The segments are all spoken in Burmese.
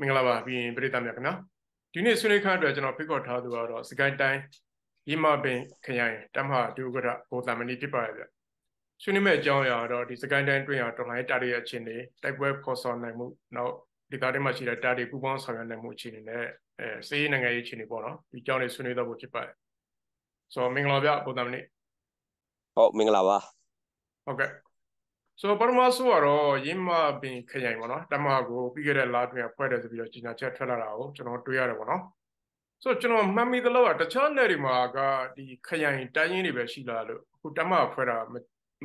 မင်္ဂလာပါပြီးရင်ပရိသတ်များခင်ဗျာဒီနေ့ဆွေးနွေးခန်းအတွက်ကျွန်တော်ဖိတ်ခေါ်ထားသူကတော့စကိုင်းတိုင်းရမပင်ခရိုင်တမဟာဒုက္ကရဘိုသမဏီဖြစ်ပါရဲ့ဗျဆွေးနွေးမယ့်အကြောင်းအရာတော့ဒီစကိုင်းတိုင်းတွင်းရတော်လိုင်းတာရီရဲ့အခြေအနေတိုက်ပွဲဖော်ဆောင်နိုင်မှုနောက်ဒီကားထဲမှာရှိတဲ့တာရီပူပေါင်းဆောင်ရွက်နိုင်မှုအခြေအနေနဲ့အဲစေးနိုင်ငံရေးအခြေအနေပေါ့နော်ဒီအကြောင်းတွေဆွေးနွေးတော့ဖို့ဖြစ်ပါတယ်ဆိုတော့မင်္ဂလာပါဘိုသမဏီဟုတ်မင်္ဂလာပါဟုတ်ကဲ့ဆိုတော့ပထမဆုံးကတော့ရင်းမပင်ခရိုင်ပေါ့နော်တမကိုပြီးခဲ့တဲ့လအတွင်းဖွဲ့တယ်ဆိုပြီးတော့ကြီးညာချက်ထွက်လာတာကိုကျွန်တော်တွေ့ရတယ်ပေါ့နော်ဆိုတော့ကျွန်တော်မှတ်မိသလောက်ကတခြားနယ်တွေမှာကဒီခရိုင်တိုင်းရင်းတွေပဲရှိလာလို့အခုတမဖွဲ့တာ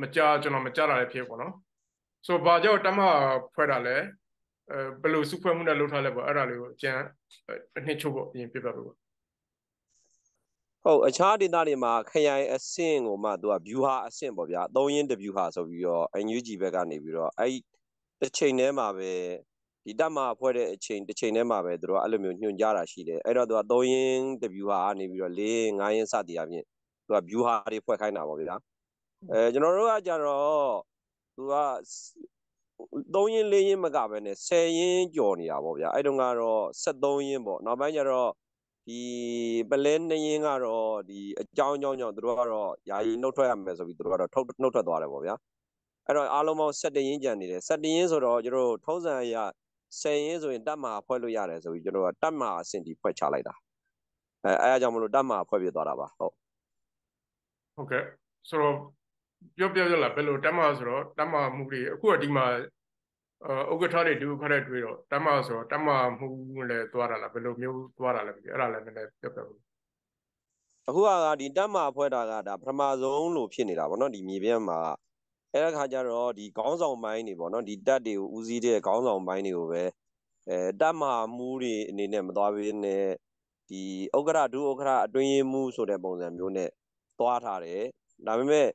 မကြားကျွန်တော်မကြားတာလည်းဖြစ်ပေါ့နော်ဆိုတော့ဘာကြောင့်တမဖွဲ့တာလဲအဲဘယ်လိုစုဖွဲ့မှုနဲ့လုပ်ထားလဲပေါ့အဲ့ဒါလေးကိုအကျန်နှစ်ချုပ်ပေါ့အရင်ပြပြပေးပါဟုတ်အခြားဒေသတွေမှာခရိုင်အဆင့်ကိုမှသူက view ဟာအဆင့်ပေါ့ဗျာသုံးရင်းတ view ဟာဆိုပြီးတော့ NUG ဘက်ကနေပြီးတော့အဲ့တစ်ချိန်တည်းမှာပဲဒီတက်မှာဖွဲ့တဲ့အချိန်တစ်ချိန်တည်းမှာပဲသူတို့ကအဲ့လိုမျိုးညွှန်ကြားတာရှိတယ်အဲ့တော့သူကသုံးရင်းတ view ဟာနေပြီးတော့၄ရင်း၅ရင်းစသည်အပြင်သူက view ဟာတွေဖွဲ့ခိုင်းတာပေါ့ဗျာအဲကျွန်တော်တို့ကကြတော့သူက3ရင်း4ရင်းမကပဲနဲ့10ရင်းကြော်နေတာပေါ့ဗျာအဲ့တုန်းကတော့73ရင်းပေါ့နောက်ပိုင်းကျတော့ဒီပလဲနှင်းကတော့ဒီအကြောင်းအကြောင်းကြောင့်တို့ကတော့ယာယီနှုတ်ထွက်ရမယ်ဆိုပြီးတို့ကတော့ထုတ်နှုတ်ထွက်သွားတယ်ပေါ့ဗျာအဲ့တော့အားလုံးပေါင်း7တင်းရင်းကြံနေတယ်7တင်းရင်းဆိုတော့တို့ထုံးစံအရ10ရင်းဆိုရင်တက်မှာဖွဲ့လို့ရတယ်ဆိုပြီးတို့ကတက်မှာအဆင့်တီဖွဲ့ချလိုက်တာအဲအဲအကြောင်းမလို့တက်မှာဖွဲ့ပြသွားတာပါဟုတ်ဟုတ်ကဲ့ဆိုတော့ပြောပြပြလာဘယ်လိုတက်မှာဆိုတော့တက်မှာမှုတွေအခုကဒီမှာဥက္ကဋ္ဌတွေဒီဥက္ကဋ္ဌတွေတော့တမဆိုတော့တမမှုလည်းသွားတာလားဘယ်လိုမျိုးသွားတာလဲမသိအဲ့ဒါလည်းနည်းနည်းပြောပြဦးအခုကဒီတမအဖွဲ့တာကဒါပထမဆုံးလို့ဖြစ်နေတာဗောနော်ဒီမြေပြန်မှာအဲ့ဒါခါကျတော့ဒီခေါင်းဆောင်ပိုင်းတွေဗောနော်ဒီတက်တွေကိုဦးစီးတဲ့ခေါင်းဆောင်ပိုင်းတွေကိုပဲအဲတမမှုတွေအနေနဲ့မသွားဘဲနဲ့ဒီဥက္ကဋ္ဌဒုဥက္ကဋ္ဌအတွင်းရေးမှုဆိုတဲ့ပုံစံမျိုးနဲ့သွားထားတယ်ဒါပေမဲ့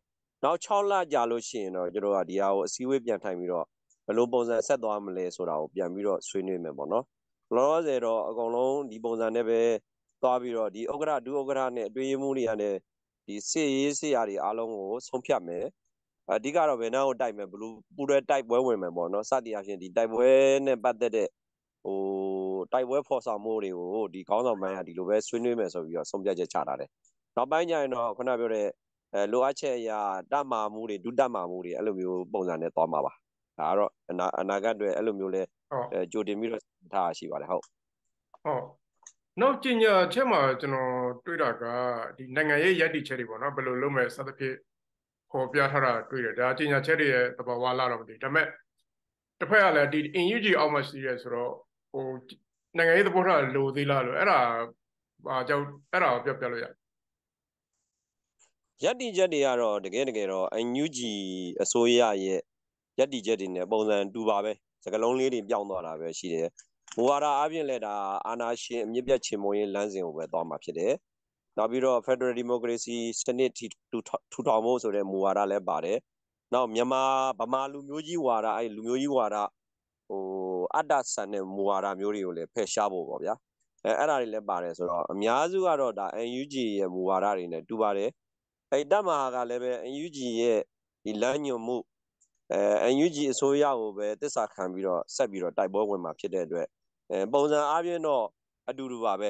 နောက်6လကြာလို့ရှိရင်တော့ကျွန်တော်ကဒီဟာကိုအစည်းအဝေးပြန်ထိုင်ပြီးတော့ဘယ်လိုပုံစံဆက်သွားမလဲဆိုတာကိုပြန်ပြီးတော့ဆွေးနွေးမယ်ပေါ့နော်လောလောဆယ်တော့အကုန်လုံးဒီပုံစံနဲ့ပဲသွားပြီးတော့ဒီဥက္ကဋဒုဥက္ကဋနဲ့အတွင်းရေးမှုတွေကလည်းဒီစေရေးစေရာတွေအားလုံးကိုဆုံးဖြတ်မယ်အဓိကတော့ဘယ်နှောက်တိုက်မယ်ဘလူးပူရဲတိုက်ပွဲဝင်မယ်ပေါ့နော်စသည်အပြင်ဒီတိုက်ပွဲနဲ့ပတ်သက်တဲ့ဟိုတိုက်ပွဲဖော်ဆောင်မှုတွေကိုဒီခေါင်းဆောင်ပိုင်းကဒီလိုပဲဆွေးနွေးမယ်ဆိုပြီးတော့ဆုံးဖြတ်ချက်ချထားတယ်နောက်ပိုင်းကျရင်တော့ခုနပြောတဲ့အဲလိုအပ်ချက်အရာတမာမှုတွေဒုတမာမှုတွေအဲ့လိုမျိုးပုံစံနဲ့သွားမှာပါဒါကတော့အနာအနာဂတ်တွေအဲ့လိုမျိုးလဲကြိုတင်ပြီးတော့ထားရှိပါတယ်ဟုတ်ဟုတ်နောက်ကျင်ညာချက်မှာကျွန်တော်တွေ့တာကဒီနိုင်ငံရေးရည်တည်ချက်တွေပေါ့နော်ဘယ်လိုလုပ်မယ်စသဖြင့်ပေါ်ပြထားတာတွေ့တယ်ဒါကျင်ညာချက်တွေရဲ့သဘောဝါလာတော့မသိဒါပေမဲ့တစ်ဖက်ကလည်းဒီ UNG အောက်မှာရှိရဲဆိုတော့ဟိုနိုင်ငံရေးသဘောထားလိုသေးလားလို့အဲ့ဒါဟာကြောင့်အဲ့ဒါကိုပြောပြလို့ရရည်တည်ချက်တွေကတော့တကယ်တကယ်တော့ UNG အစိုးရရဲ့ရက်တီချက်တွေနဲ့ပုံစံတူပါပဲစကလုံးလေးတွေပြောင်းသွားတာပဲရှိတယ်မူဝါဒအပြင်လည်းဒါအာဏာရှင်အမြင့်ပြတ်ချေမှုရင်လမ်းစဉ်ကိုပဲသွားမှာဖြစ်တယ်နောက်ပြီးတော့ Federal Democracy စနစ်ထူထောင်ဖို့ဆိုတဲ့မူဝါဒလည်းပါတယ်နောက်မြန်မာဗမာလူမျိုးကြီးဝါဒအဲလူမျိုးကြီးဝါဒဟိုအတ္တဆန်တဲ့မူဝါဒမျိုးတွေကိုလည်းဖယ်ရှားဖို့ပေါ့ဗျာအဲအဲ့ဒါတွေလည်းပါတယ်ဆိုတော့အများစုကတော့ဒါ UNG ရဲ့မူဝါဒတွေနဲ့တူပါတယ်အဲတမဟာကလည်းပဲ UNG ရဲ့ဒီလမ်းညွှန်မှုအဲ NUG အစိုးရကိုပဲတစ္ဆာခံပြီးတော့ဆက်ပြီးတော့တိုက်ပွဲဝင်မှာဖြစ်တဲ့အတွက်အဲပုံစံအားဖြင့်တော့အတူတူပါပဲ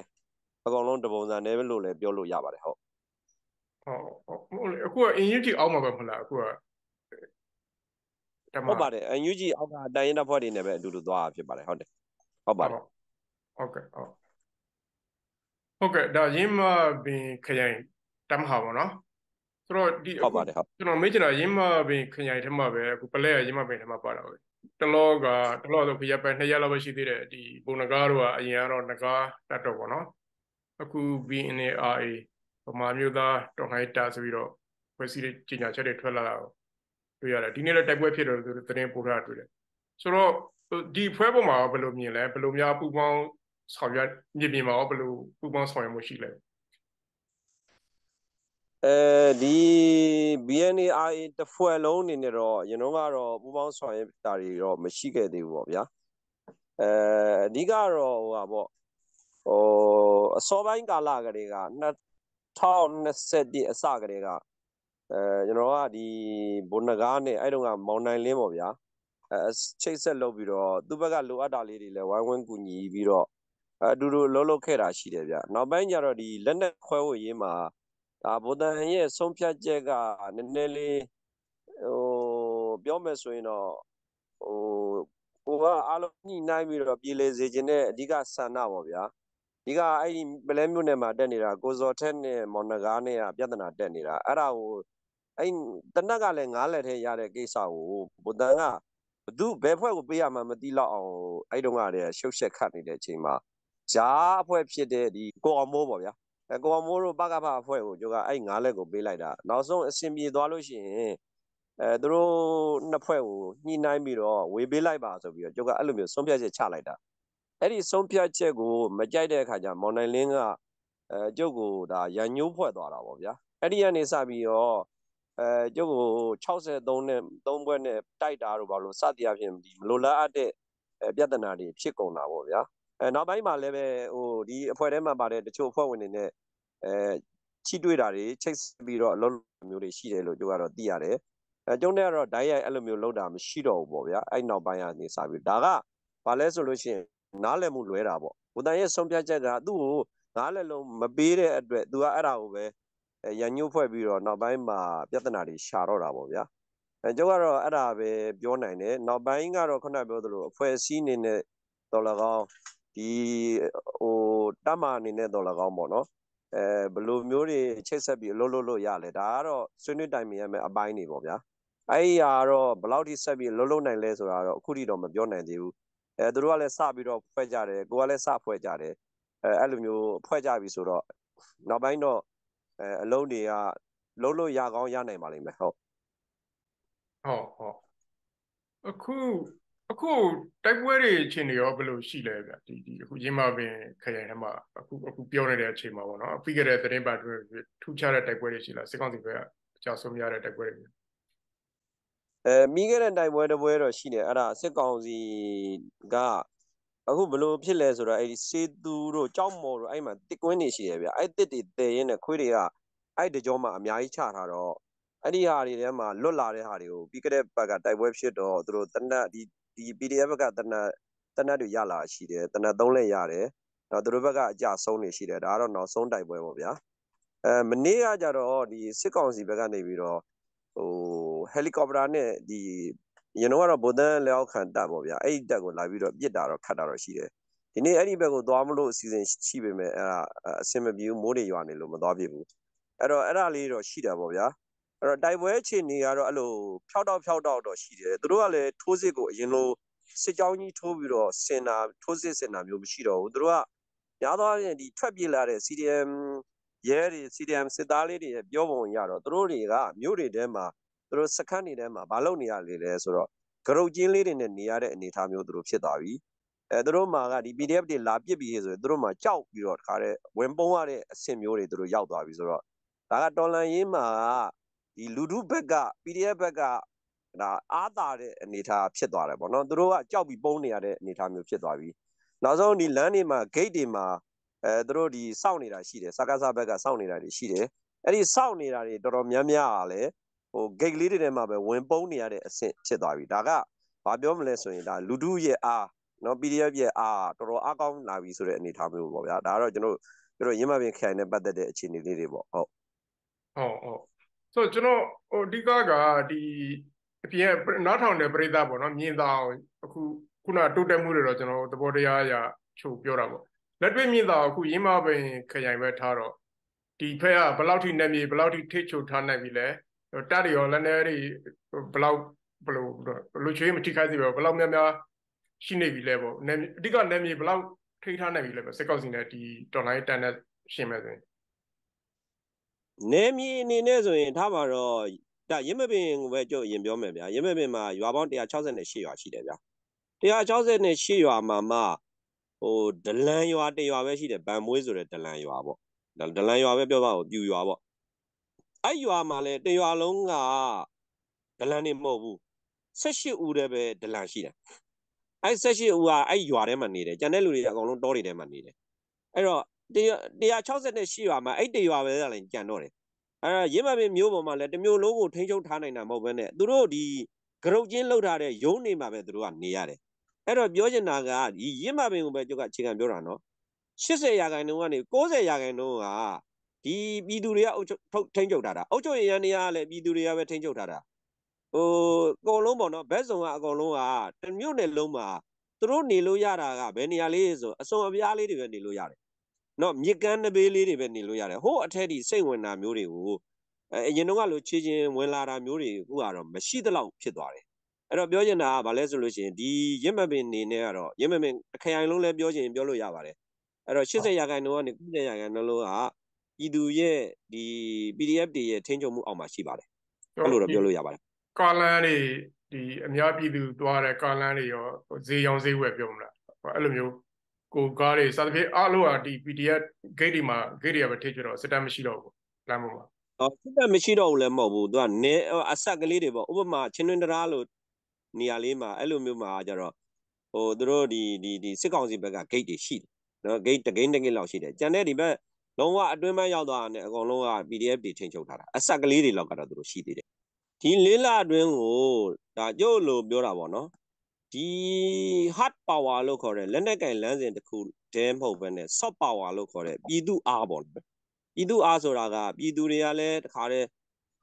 အကောင်လုံးတပုံစံနဲ့ပဲလို့လည်းပြောလို့ရပါတယ်ဟုတ်ဟုတ်ဟုတ်အခုက NUG အောက်မှာပဲမဟုတ်လားအခုကဟုတ်ပါတယ် NUG အောက်ကတိုင်းရင်းတပ်ဖွဲ့တွေနဲ့ပဲအတူတူသွားဖြစ်ပါတယ်ဟုတ်တယ်ဟုတ်ပါတယ်ဟုတ်ကဲ့ဟုတ်ဟုတ်ကဲ့ဒါရင်းမပင်ခရိုင်တမဟာပေါ့နော်ဆိုတော့ဒီဟုတ်ပါတယ်ဟုတ်ကျွန်တော်မေ့ချင်တာရင်းမပင်ခရိုင်ထက်မှပဲအခုပလဲရင်းမပင်ထက်မှပါတာပဲတလောကတလောဆိုခရပဲနှစ်ရက်လောက်ပဲရှိသေးတယ်ဒီပုံနကားတို့ကအရင်ကတော့နကားတတ်တော့ပေါ့နော်အခု BNRA ပမာမျိုးသားတော်ဟိုက်တာဆိုပြီးတော့ဖွဲ့စည်းတဲ့ကြေညာချက်တွေထွက်လာတာကိုတွေ့ရတယ်ဒီနေ့လည်းတိုက်ပွဲဖြစ်တယ်လို့သတင်းပို့ထားတွေ့တယ်ဆိုတော့ဒီဖွဲ့ပုံမှာဘယ်လိုမြင်လဲဘယ်လိုများပူပေါင်းဆောင်ရွက်မြင်ပြင်မှာရောဘယ်လိုပူပေါင်းဆောင်ရွက်မှုရှိလဲအဲဒီ BNAI တစ်ဖွဲ့လုံးအနေနဲ့တော့ရင်တော့ကတော့ပူးပေါင်းဆောင်ရွက်တာတွေတော့မရှိခဲ့သေးဘူးပေါ့ဗျာအဲအဓိကတော့ဟိုပါပေါ့ဟိုအစောပိုင်းကာလကတည်းက2021အစကတည်းကအဲကျွန်တော်ကဒီဘုန်းနဂါးနဲ့အဲ့တုန်းကမောင်နိုင်လင်းပေါ့ဗျာအဲချိတ်ဆက်လုပ်ပြီးတော့သူ့ဘက်ကလိုအပ်တာလေးတွေလည်းဝိုင်းဝန်းကူညီပြီးတော့အတူတူလှုပ်လှုပ်ခဲ့တာရှိတယ်ဗျနောက်ပိုင်းကျတော့ဒီလက်နက်ခွဲဝေရေးမှာဒါဗုဒ္ဓဟန်ရဲ့ဆုံးဖြတ်ချက်ကနည်းနည်းလေးဟိုပြောမယ်ဆိုရင်တော့ဟိုကိုကအလုံးညှိနှိုင်းပြီးတော့ပြည်လေစေခြင်းနဲ့အဓိကဆန္ဒပေါ့ဗျာဒီကအဲ့ဒီပလဲမြို့နယ်မှာတက်နေတာကိုဇော်ထက်နဲ့မော်နဂါနဲ့ကပြဿနာတက်နေတာအဲ့ဒါကိုအဲ့တနက်ကလည်းငားလက်ထဲရတဲ့ကိစ္စကိုဗုဒ္ဓဟန်ကဘသူဘယ်ဖွဲ့ကိုပေးရမှမသိတော့အောင်အဲ့တုန်းကတည်းကရှုပ်ရှက်ခတ်နေတဲ့အချိန်မှာဂျားအဖွဲ့ဖြစ်တဲ့ဒီကိုအောင်မိုးပေါ့ဗျာကိုအောင်မိုးတို့ပကဖအဖွဲ့ကိုကျိုးကအဲ့ငါးလက်ကိုပေးလိုက်တာနောက်ဆုံးအဆင်ပြေသွားလို့ရှိရင်အဲသူတို့နှစ်ဖွဲ့ကိုညှိနှိုင်းပြီးတော့ဝေပေးလိုက်ပါဆိုပြီးတော့ကျိုးကအဲ့လိုမျိုးဆုံးဖြတ်ချက်ချလိုက်တာအဲ့ဒီဆုံးဖြတ်ချက်ကို မကြိုက်တဲ့အခါကျမော်နိုင်လင်းကအဲကျုပ်ကိုဒါရန်ညှိုးဖွဲ့သွားတာပေါ့ဗျာအဲ့ဒီကနေစပြီးတော့အဲကျုပ်ကို63နဲ့3ဘွဲ့နဲ့တိုက်တာတော့ဘာလို့စသည်အဖြစ်မလိုလားအပ်တဲ့ပြဿနာတွေဖြစ်ကုန်တာပေါ့ဗျာအဲနောက်ပိုင်းမှာလည်းပဲဟိုဒီအဖွဲ့ထဲမှာပါတဲ့တချို့အဖွဲ့ဝင်တွေနဲ့အဲချိတွေ့တာတွေချိတ်ပြီးတော့အလုပ်မျိုးတွေရှိတယ်လို့ကျွန်တော်ကတော့သိရတယ်အဲကျုံတဲ့ကတော့ဒိုင်းရိုက်အဲ့လိုမျိုးလုပ်တာမရှိတော့ဘူးပေါ့ဗျာအဲ့နောက်ပိုင်းကနေစပြီးဒါကဘာလဲဆိုလို့ရှိရင်နားလည်မှုလွဲတာပေါ့ဘုတန်ရဲ့ဆုံးဖြတ်ချက်ကသူ့ကိုနားလည်လုံးမပေးတဲ့အတွက်သူကအဲ့ဒါကိုပဲရန်ညှို့ဖွဲ့ပြီးတော့နောက်ပိုင်းမှာပြဿနာတွေရှာတော့တာပေါ့ဗျာအဲကျုပ်ကတော့အဲ့ဒါပဲပြောနိုင်တယ်နောက်ပိုင်းကတော့ခုနပြောသလိုအဖွဲ့အစည်းအနေနဲ့တော်လကောင်းဒီဟိုတမအနေနဲ့တော့၎င်းပေါ့နော်အဲဘယ်လိုမျိုးတွေချိတ်ဆက်ပြီးအလုပ်လုပ်လို့ရလဲဒါကတော့ဆွေးနွေးတိုင်ပင်ရမယ့်အပိုင်းတွေပေါ့ဗျာအဲ့ဒီဟာကတော့ဘယ်လောက်ထိဆက်ပြီးအလုပ်လုပ်နိုင်လဲဆိုတာတော့အခုထိတော့မပြောနိုင်သေးဘူးအဲသူတို့ကလည်းစပြီးတော့ဖွဲ့ကြတယ်ကိုကလည်းစဖွဲ့ကြတယ်အဲအဲ့လိုမျိုးဖွဲ့ကြပြီဆိုတော့နောက်ပိုင်းတော့အဲအလုံးတွေကလုံးလို့ရကောင်းရနိုင်ပါလိမ့်မယ်ဟုတ်ဟုတ်ဟုတ်အခုအခုတိုက်ပွဲတွေအခြေအနေရောဘယ်လိုရှိလဲဗျဒီဒီအခုရင်းမပင်ခရိုင်ထဲမှာအခုအခုပြောနေတဲ့အချိန်မှာပေါ့နော်ပြီးခဲ့တဲ့သတင်းပတ်တွေထူးခြားတဲ့တိုက်ပွဲတွေရှိလားစစ်ကောင်စီဘက်ကကြာဆုံးများတဲ့တိုက်ပွဲတွေအဲမိခဲ့တဲ့တိုက်ပွဲတပွဲတော့ရှိတယ်အဲ့ဒါစစ်ကောင်စီကအခုဘလို့ဖြစ်လဲဆိုတော့အဲ့ဒီစေသူတို့ကြောက်မော်တို့အဲ့မှာတစ်ကွင်းနေရှိတယ်ဗျအဲ့တစ်တွေတည်ရင်းနဲ့ခွေးတွေကအဲ့တကြောမှာအများကြီးချထားတော့အဲ့ဒီဟာတွေထဲမှာလွတ်လာတဲ့ဟာတွေကိုပြီးကြတဲ့ဘက်ကတိုက်ပွဲဖြစ်တော့သူတို့တနတ်ဒီဒီ PDF ဘက်ကတနတ်တနတ်တွေရလာရှိတယ်တနတ်သုံးလက်ရတယ်နောက်သူတို့ဘက်ကအကြဆုံးနေရှိတယ်ဒါကတော့နောက်ဆုံးတိုက်ပွဲပေါ့ဗျာအဲမနေ့ကကြတော့ဒီစစ်ကောင်စီဘက်ကနေပြီးတော့ဟိုဟယ်လီကော်ပတာနဲ့ဒီရင်တော့ကတော့ဗိုလ်တန်းလက်အောက်ခံတပ်ပေါ့ဗျာအဲ့ဒီတပ်ကိုလာပြီးတော့ပြစ်တာတော့ခတ်တာတော့ရှိတယ်ဒီနေ့အဲ့ဒီဘက်ကိုသွားမလို့အစီအစဉ်ရှိပေမဲ့အဲ့ဒါအဆင်မပြေဘူးမိုးတွေရွာနေလို့မသွားဖြစ်ဘူးအဲ့တော့အဲ့ဒါလေးတော့ရှိတာပေါ့ဗျာအဲ့တော့တိုက်ပွဲအခြေအနေကတော့အဲ့လိုဖြောက်တော့ဖြောက်တော့တော့ရှိတယ်သူတို့ကလည်းထိုးစစ်ကိုအရင်လိုစစ်ကြောင်းကြီးထိုးပြီးတော့စင်တာထိုးစစ်စင်တာမျိုးမရှိတော့ဘူးသူတို့ကများသောအားဖြင့်ဒီထွက်ပြေးလာတဲ့ CDM ရဲတွေ CDM စစ်သားလေးတွေပြောပုံရတော့သူတို့တွေကမြို့တွေထဲမှာသူတို့စခန်းတွေထဲမှာမလုပ်နေရလေလဲဆိုတော့ကရုတ်ချင်းလေးတွေနဲ့နေရတဲ့အနေအထားမျိုးသူတို့ဖြစ်သွားပြီအဲသူတို့မှာကဒီ PDF တွေလာပစ်ပြီးဆိုရင်သူတို့မှာကြောက်ပြီးတော့တခါတဲ့ဝင်ပုံးရတဲ့အဆင့်မျိုးတွေသူတို့ရောက်သွားပြီဆိုတော့ဒါကတော်လန်ရင်းမှာကဒီလူထုဘက်က PDF ဘက်ကဒါအားသာတဲ့အနေအထားဖြစ်သွားတယ်ပေါ့နော်သူတို့ကကြောက်ပြီးပုံနေရတဲ့အနေအထားမျိုးဖြစ်သွားပြီနောက်ဆုံးဒီလမ်းတွေမှာ gate တွေမှာအဲသူတို့ဒီစောင့်နေတာရှိတယ်စကားစားဘက်ကစောင့်နေတာတွေရှိတယ်အဲ့ဒီစောင့်နေတာတွေတော်တော်များများအားလဲဟို gate လေးတွေထဲမှာပဲဝင်ပုံနေရတဲ့အဆင့်ဖြစ်သွားပြီဒါကဘာပြောမလဲဆိုရင်ဒါလူထုရဲ့အားနော် PDF ရဲ့အားတော်တော်အကောင်းလာပြီဆိုတဲ့အနေအထားမျိုးပေါ့ဗျာဒါကတော့ကျွန်တော်တို့ကျွန်တော်ရင်းမပင်ခိုင်နဲ့ပတ်သက်တဲ့အခြေအနေလေးတွေပေါ့ဟုတ်ဟုတ်ဟုတ်ဆိုတော့ကျွန်တော်ဟိုအဓိကကဒီအပြင်နားထောင်တဲ့ပရိသတ်ပေါ့နော်မြင်သာအောင်အခုခုနတိုးတက်မှုတွေတော့ကျွန်တော်သဘောတရားအရချုပ်ပြောတာပေါ့လက်တွေ့မြင်သာအခုရင်းမပင်ခရိုင်ပဲထားတော့ဒီဖက်ကဘယ်လောက်ထိနေမြေဘယ်လောက်ထိထိချုပ်ထားနိုင်ပြီလဲတက်တွေရောလက်နေတွေဘယ်လောက်ဘယ်လိုလူချွေးမထိခိုက်စေဘယ်လောက်များများရှိနေပြီလဲပေါ့အဓိကနေမြေဘယ်လောက်ထိထားနိုင်ပြီလဲပဲစစ်ကောက်စီနဲ့ဒီ online တန်နဲ့ရှင်းမဲ့ဆိုရင်နေမီအနေနဲ့ဆိုရင် ထားပါတော့ဒါရမပင်ကိုပဲကြုတ်ရင်ပြောမယ်ဗျာရမပင်မှာရွာပေါင်း168ရွာရှိတယ်ဗျာ168ရွာမှာမှဟိုဒလန်ရွာတရွာပဲရှိတယ်ဗန်မွေးဆိုတဲ့ဒလန်ရွာပေါ့ဒလန်ရွာပဲပြောပါဦးပြူရွာပေါ့အဲ့ရွာမှာလဲတရွာလုံးကဒလန်နေမဟုတ်ဘူး18ဦးတည်းပဲဒလန်ရှိတယ်အဲ့18ဦးကအဲ့ရွာထဲမှာနေတယ်ကျန်တဲ့လူတွေအကုန်လုံးတောတွေထဲမှာနေတယ်အဲ့တော့168ရွာမှာအဲ့တရွာပဲလည်းကြံတော့တယ်အဲ့ဒါရင်းမပင်မျိုးပေါ်မှာလည်းတမျိုးလုံးကိုထိန်းချုပ်ထားနိုင်တာမဟုတ်ဘဲနဲ့သူတို့ဒီဂရုတ်ချင်းလှုပ်ထားတဲ့ရုံးနေမှာပဲသူတို့ကနေရတယ်အဲ့တော့ပြောချင်တာကဒီရင်းမပင်ကိုပဲကျုပ်ကအခြေခံပြောတာနော်80ရာခိုင်နှုန်းကနေ90ရာခိုင်နှုန်းကဒီပြည်သူတွေကအုပ်ချုပ်ထိန်းချုပ်ထားတာအုပ်ချုပ်ရေးရန်တွေကလည်းပြည်သူတွေကပဲထိန်းချုပ်ထားတာဟိုအကုန်လုံးပေါ့နော်ဘက်စုံကအကုန်လုံးကတမျိုးနယ်လုံးမှာသူတို့နေလို့ရတာကဘယ်နေရာလေးဆိုအစုံအပြားလေးတွေပဲနေလို့ရတယ်နော်မြစ်ကမ်းနဘေးလေးတွေပဲနေလို့ရတယ်ဟိုးအထက်ထိစိတ်ဝင်တာမျိုးတွေကိုအရင်တော့ကလိုချေချင်းဝင်လာတာမျိုးတွေခုကတော့မရှိသလောက်ဖြစ်သွားတယ်အဲ့တော့ပြောချင်တာကဘာလဲဆိုလို့ရှိရင်ဒီရင့်မပင်နေနဲ့ကတော့ရင့်မပင်ခရိုင်လုံးလဲပြောချင်ပြောလို့ရပါတယ်အဲ့တော့80ရာခိုင်နှုန်းကနေ90ရာခိုင်နှုန်းလုံးကပြည်သူရဲ့ဒီ PDF တွေရဲ့ထိန်းချုပ်မှုအောက်မှာရှိပါတယ်အဲ့လိုတော့ပြောလို့ရပါတယ်ကာလန်တွေဒီအများပြည်သူတွားတဲ့ကာလန်တွေရောဈေးရောင်းဈေးဝယ်ပြောမလားအဲ့လိုမျိုးကိုကားတွေစသဖြင့်အလို့အဒီ PDF gate တွေမှာ gate တွေကပဲထိကျွတော့စစ်တပ်မရှိတော့ဘူးလမ်းပေါ်မှာအော်စစ်တပ်မရှိတော့ဘူးလည်းမဟုတ်ဘူးသူကနေအဆက်ကလေးတွေပေါ့ဥပမာချင်းတွင်းတရားလို့နေရာလေးမှာအဲ့လိုမျိုးမှာကြတော့ဟိုသူတို့ဒီဒီဒီစစ်ကောင်စီဘက်က gate တွေရှိတယ်နော် gate တကိန်းတကိန်းလောက်ရှိတယ်ကြံတဲ့ဒီဘက်လုံးဝအတွင်းဘက်ရောက်သွားတယ်အကုန်လုံးက PDF တွေထိန်းချုပ်ထားတာအဆက်ကလေးတွေလောက်ကတော့သူတို့ရှိသေးတယ်ဒီလေးလအတွင်းကိုဒါကျုပ်လိုပြောတာပေါ့နော်ဒီ hard power လို့ခေါ်တဲ့လက်နက်ကင်လမ်းစဉ်တစ်ခုတည်းမဟုတ်ဘဲနဲ့ soft power လို့ခေါ်တဲ့ပြည်သူအားပေါ့ပြည်သူအားဆိုတာကပြည်သူတွေကလည်းတခါတည်း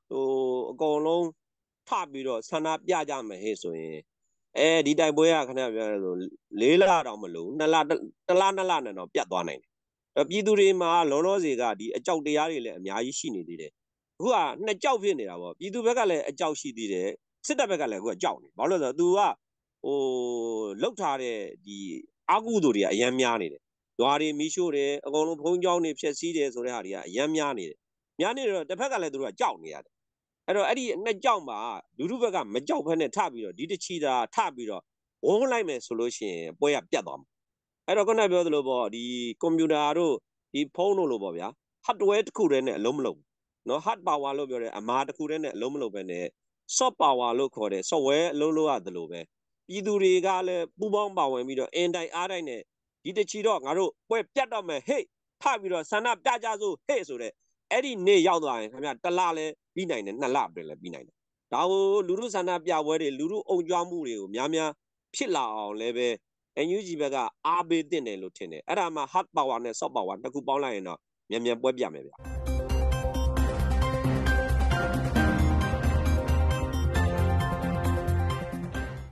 ဟိုအကုန်လုံးထပြီးတော့ဆန္ဒပြကြမယ်ဟဲ့ဆိုရင်အဲဒီတိုက်ပွဲကခဏပြောရဆို၄လတော့မလို့2လ2လ2လနဲ့တော့ပြတ်သွားနိုင်တယ်ပြည်သူတွေမှာလောလောဆယ်ကဒီအကြောက်တရားတွေလည်းအများကြီးရှိနေသေးတယ်အခုကနှစ်ကြောက်ဖြစ်နေတာပေါ့ပြည်သူဘက်ကလည်းအကြောက်ရှိသေးတယ်စစ်တပ်ဘက်ကလည်းအခုကကြောက်နေဘာလို့လဲဆိုတော့ तू ကဟိုလောက်ထားတဲ့ဒီအာကုသူတွေကအရန်များနေတယ်။ရွာတွေမီးရှို့တယ်အကုန်လုံးဖုံးကြောင်းတွေဖျက်ဆီးတယ်ဆိုတဲ့ဟာတွေကအရန်များနေတယ်။များနေတော့တစ်ဖက်ကလည်းသူတို့ကကြောက်နေရတယ်။အဲ့တော့အဲ့ဒီနှစ်ကြောက်မှာလူလူဘက်ကမကြောက်ဘဲနဲ့ထပြီးတော့ဒီတချီသာထပြီးတော့ဝုန်းလိုက်မယ်ဆိုလို့ရှိရင်ပွဲကပြတ်သွားမှာ။အဲ့တော့ခုနပြောသလိုပေါ့ဒီကွန်ပျူတာတို့ဒီဖုန်းတို့လိုပေါ့ဗျာ hardware တစ်ခုတည်းနဲ့အလုံးမလုံးနော် hard power လို့ပြောတယ်အမားတစ်ခုတည်းနဲ့အလုံးမလုံးပဲနဲ့ soft power လို့ခေါ်တယ် software အလုံးလို့ရတယ်လို့ပဲပြည်သူတွေကလည်းပူးပေါင်းပါဝင်ပြီးတော့အင်တိုင်းအားတိုင်းနဲ့ဒီတချီတော့ငါတို့ပွဲပြတ်တော့မယ်ဟေ့ထပြီးတော့ဆန္ဒပြကြစို့ဟေ့ဆိုတဲ့အဲ့ဒီနေ့ရောက်သွားရင်ခင်ဗျတလလဲပြီးနိုင်တယ်နှစ်လပဲလဲပြီးနိုင်တယ်ဒါကိုလူမှုဆန္ဒပြပွဲတွေလူမှုအုံကြွမှုတွေကိုများများဖြစ်လာအောင်လည်းပဲ NUG ဘက်ကအားပေးတင်တယ်လို့ထင်တယ်အဲ့ဒါမှ hard power နဲ့ soft power တစ်ခုပေါင်းလိုက်ရင်တော့မြန်မြန်ပွဲပြမယ်ဗျာ